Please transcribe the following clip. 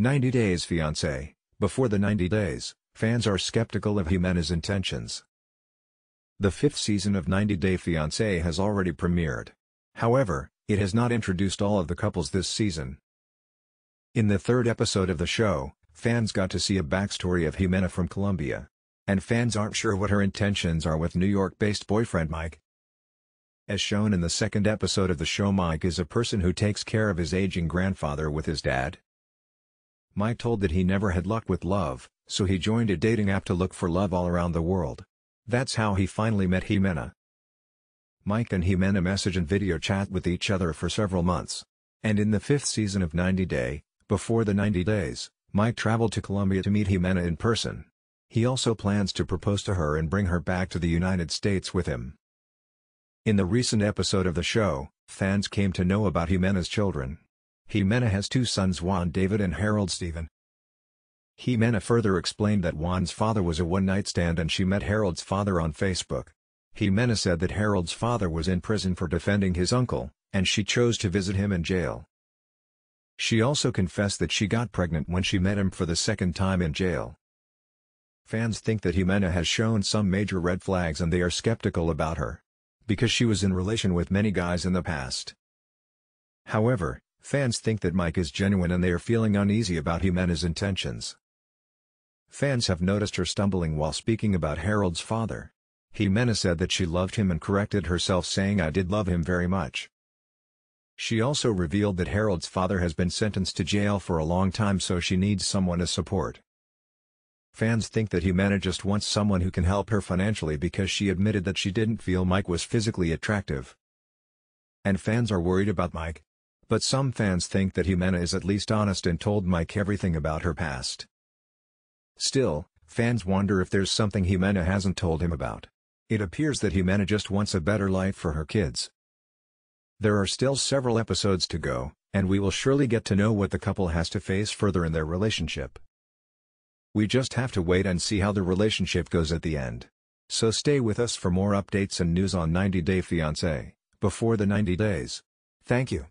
90 Days Fiancé Before the 90 days, fans are skeptical of Jimena's intentions. The fifth season of 90 Day Fiancé has already premiered. However, it has not introduced all of the couples this season. In the third episode of the show, fans got to see a backstory of Jimena from Colombia. And fans aren't sure what her intentions are with New York-based boyfriend Mike. As shown in the second episode of the show Mike is a person who takes care of his aging grandfather with his dad, Mike told that he never had luck with love, so he joined a dating app to look for love all around the world. That's how he finally met Jimena. Mike and Jimena message and video chat with each other for several months. And in the fifth season of 90 Day, before the 90 days, Mike traveled to Colombia to meet Jimena in person. He also plans to propose to her and bring her back to the United States with him. In the recent episode of the show, fans came to know about Jimena's children. Jimena has two sons Juan David and Harold Stephen. Jimena further explained that Juan's father was a one-night stand and she met Harold's father on Facebook. Jimena said that Harold's father was in prison for defending his uncle, and she chose to visit him in jail. She also confessed that she got pregnant when she met him for the second time in jail. Fans think that Jimena has shown some major red flags and they are skeptical about her. Because she was in relation with many guys in the past. However, Fans think that Mike is genuine and they are feeling uneasy about him and his intentions. Fans have noticed her stumbling while speaking about Harold's father. Jimena said that she loved him and corrected herself saying I did love him very much. She also revealed that Harold's father has been sentenced to jail for a long time so she needs someone to support. Fans think that Jimena just wants someone who can help her financially because she admitted that she didn't feel Mike was physically attractive. And fans are worried about Mike, but some fans think that Jimena is at least honest and told Mike everything about her past. Still, fans wonder if there's something Jimena hasn't told him about. It appears that Jimena just wants a better life for her kids. There are still several episodes to go, and we will surely get to know what the couple has to face further in their relationship. We just have to wait and see how the relationship goes at the end. So stay with us for more updates and news on 90 Day Fiancé, before the 90 days. Thank you.